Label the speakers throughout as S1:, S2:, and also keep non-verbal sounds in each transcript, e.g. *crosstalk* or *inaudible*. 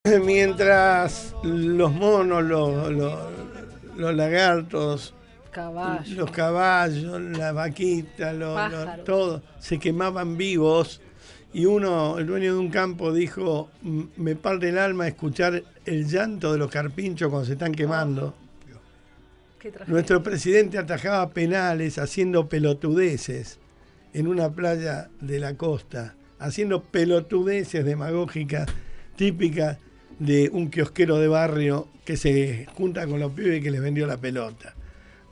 S1: *laughs* Mientras los monos, los, lagartos, los caballos, la vaquita, los, todo, se quemaban vivos y uno, el dueño de un campo, dijo, me parte el alma escuchar el llanto de los carpinchos cuando se están quemando. Nuestro presidente atajaba penales haciendo pelotudeces en una playa de la costa, haciendo pelotudeces demagógicas típicas de un kiosquero de barrio que se junta con los pibes que les vendió la pelota.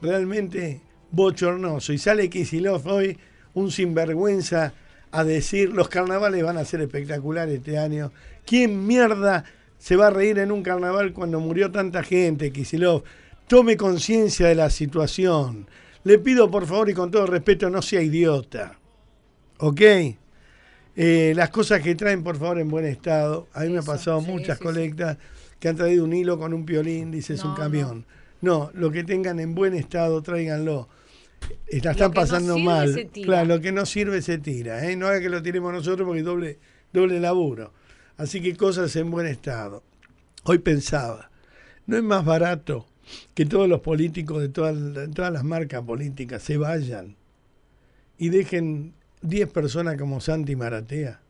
S1: Realmente bochornoso. Y sale Kicilov hoy, un sinvergüenza, a decir los carnavales van a ser espectaculares este año. ¿Quién mierda se va a reír en un carnaval cuando murió tanta gente, Kicilov, Tome conciencia de la situación. Le pido por favor y con todo respeto no sea idiota. ¿Ok? Eh, las cosas que traen, por favor, en buen estado. A mí me ha pasado muchas colectas que han traído un hilo con un piolín, dices es un camión. No. lo que tengan en buen estado, tráiganlo. están pasando mal. Claro, lo que no sirve se tira. ¿eh? No haga que lo tiremos nosotros porque doble, doble laburo. Así que cosas en buen estado. Hoy pensaba, ¿no es más barato que todos los políticos de de todas las marcas políticas se vayan y dejen 10 personas como Santi Maratea.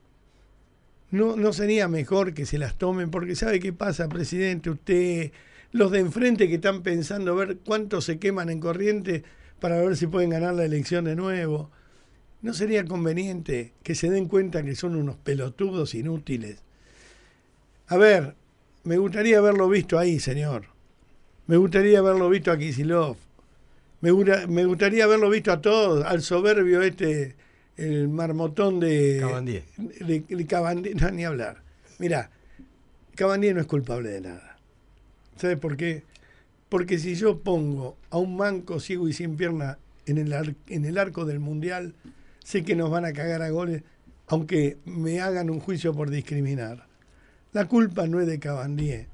S1: No, no sería mejor que se las tomen, porque ¿sabe qué pasa, presidente? Usted, los de enfrente que están pensando ver cuántos se queman en corriente para ver si pueden ganar la elección de nuevo. ¿No sería conveniente que se den cuenta que son unos pelotudos inútiles? A ver, me gustaría haberlo visto ahí, señor. Me gustaría haberlo visto a Kisilov. Me, me gustaría haberlo visto a todos, al soberbio este el marmotón de Cabandier. De, no, ni hablar. Mirá, Cabandier no es culpable de nada. ¿Sabes por qué? Porque si yo pongo a un manco ciego y sin pierna en el, en el arco del Mundial, sé que nos van a cagar a goles, aunque me hagan un juicio por discriminar. La culpa no es de Cabandier.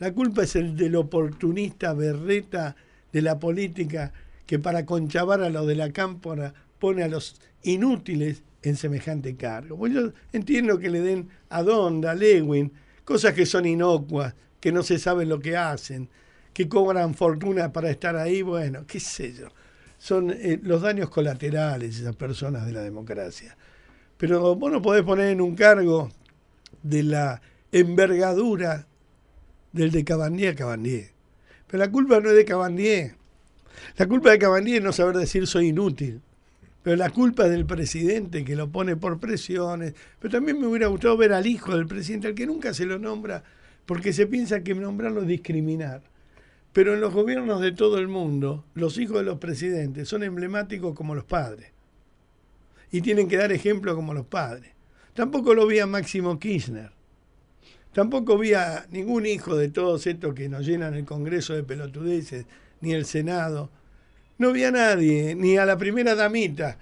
S1: La culpa es el del oportunista berreta de la política que para conchavar a lo de la cámpora pone a los inútiles en semejante cargo. Pues yo entiendo que le den a Donda, a Lewin, cosas que son inocuas, que no se sabe lo que hacen, que cobran fortuna para estar ahí, bueno, qué sé yo. Son eh, los daños colaterales esas personas de la democracia. Pero vos no podés poner en un cargo de la envergadura del de Cabandier a Cabandier. Pero la culpa no es de Cabandier. La culpa de Cabandier es no saber decir soy inútil pero la culpa es del presidente que lo pone por presiones. Pero también me hubiera gustado ver al hijo del presidente, al que nunca se lo nombra, porque se piensa que nombrarlo es discriminar. Pero en los gobiernos de todo el mundo, los hijos de los presidentes son emblemáticos como los padres. Y tienen que dar ejemplo como los padres. Tampoco lo vi a Máximo Kirchner. Tampoco vi a ningún hijo de todos estos que nos llenan el Congreso de pelotudeces, ni el Senado no vi a nadie, ni a la primera damita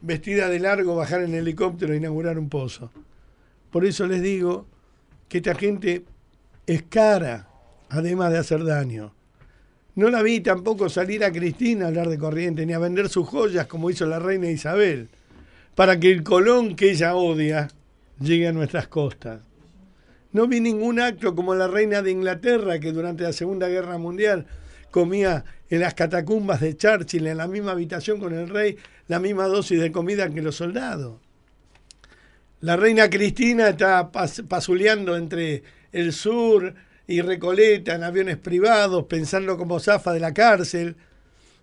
S1: vestida de largo bajar en helicóptero e inaugurar un pozo. Por eso les digo que esta gente es cara, además de hacer daño. No la vi tampoco salir a Cristina a hablar de corriente, ni a vender sus joyas como hizo la reina Isabel, para que el Colón que ella odia llegue a nuestras costas. No vi ningún acto como la reina de Inglaterra, que durante la Segunda Guerra Mundial comía en las catacumbas de Churchill, en la misma habitación con el rey, la misma dosis de comida que los soldados. La reina Cristina está pasuleando entre el sur y Recoleta en aviones privados, pensando como zafa de la cárcel,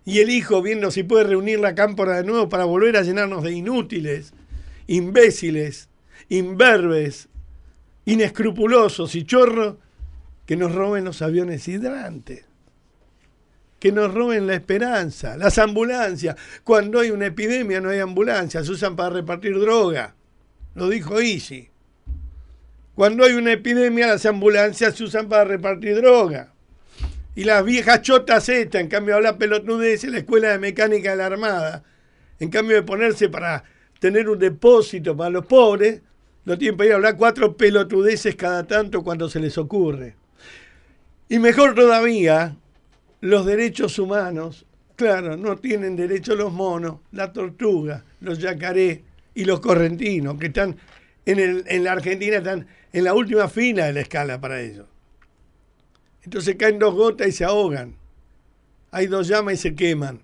S1: y el hijo viendo si puede reunir la cámpora de nuevo para volver a llenarnos de inútiles, imbéciles, imberbes, inescrupulosos y chorros que nos roben los aviones hidrantes que nos roben la esperanza, las ambulancias. Cuando hay una epidemia no hay ambulancias, usan para repartir droga. Lo dijo Isi. Cuando hay una epidemia las ambulancias se usan para repartir droga. Y las viejas chotas estas, en cambio habla hablar en la escuela de mecánica de la Armada. En cambio de ponerse para tener un depósito para los pobres, no tienen para ir a hablar cuatro pelotudeces cada tanto cuando se les ocurre. Y mejor todavía, los derechos humanos, claro, no tienen derecho los monos, la tortuga, los yacarés y los correntinos, que están en, el, en la Argentina, están en la última fila de la escala para ellos. Entonces caen dos gotas y se ahogan. Hay dos llamas y se queman.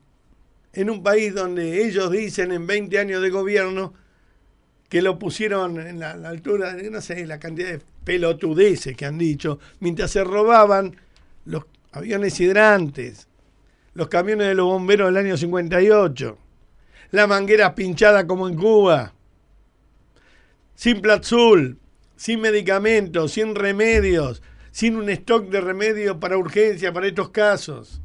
S1: En un país donde ellos dicen en 20 años de gobierno que lo pusieron en la, altura, no sé, la cantidad de pelotudeces que han dicho, mientras se robaban los aviones hidrantes, los camiones de los bomberos del año 58, la manguera pinchada como en Cuba, sin Platzul, sin medicamentos, sin remedios, sin un stock de remedios para urgencia, para estos casos.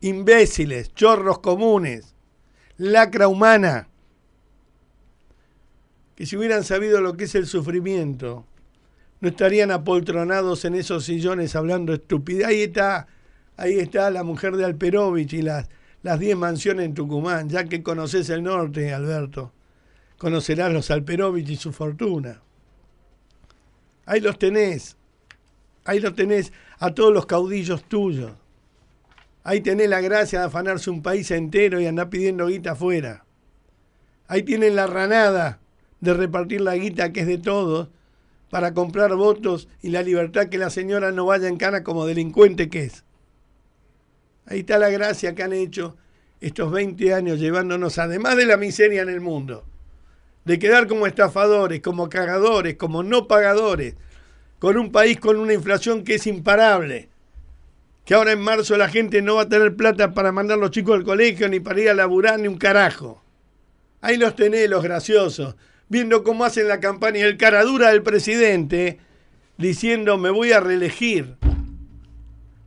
S1: Imbéciles, chorros comunes, lacra humana, que si hubieran sabido lo que es el sufrimiento, no estarían apoltronados en esos sillones hablando estupidez. Ahí está, ahí está la mujer de Alperovich y las, las 10 mansiones en Tucumán, ya que conoces el norte, Alberto. Conocerás los Alperovich y su fortuna. Ahí los tenés. Ahí los tenés a todos los caudillos tuyos. Ahí tenés la gracia de afanarse un país entero y andar pidiendo guita afuera. Ahí tienen la ranada de repartir la guita que es de todos para comprar votos y la libertad que la señora no vaya en cara como delincuente que es. Ahí está la gracia que han hecho estos 20 años llevándonos, además de la miseria en el mundo, de quedar como estafadores, como cagadores, como no pagadores, con un país con una inflación que es imparable, que ahora en marzo la gente no va a tener plata para mandar a los chicos al colegio, ni para ir a laburar, ni un carajo. Ahí los tenés, los graciosos viendo cómo hacen la campaña y el caradura del presidente diciendo me voy a reelegir.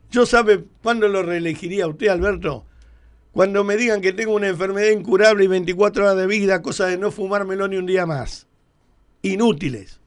S1: Yo sabe cuándo lo reelegiría usted, Alberto. Cuando me digan que tengo una enfermedad incurable y 24 horas de vida, cosa de no fumármelo ni un día más. Inútiles.